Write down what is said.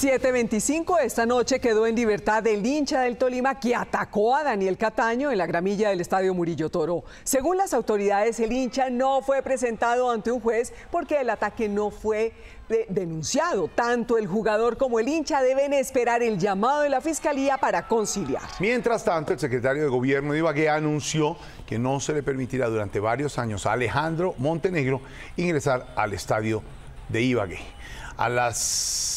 7.25 esta noche quedó en libertad el hincha del Tolima que atacó a Daniel Cataño en la gramilla del Estadio Murillo Toro. Según las autoridades, el hincha no fue presentado ante un juez porque el ataque no fue denunciado. Tanto el jugador como el hincha deben esperar el llamado de la fiscalía para conciliar. Mientras tanto, el secretario de gobierno de Ibagué anunció que no se le permitirá durante varios años a Alejandro Montenegro ingresar al estadio de Ibagué. A las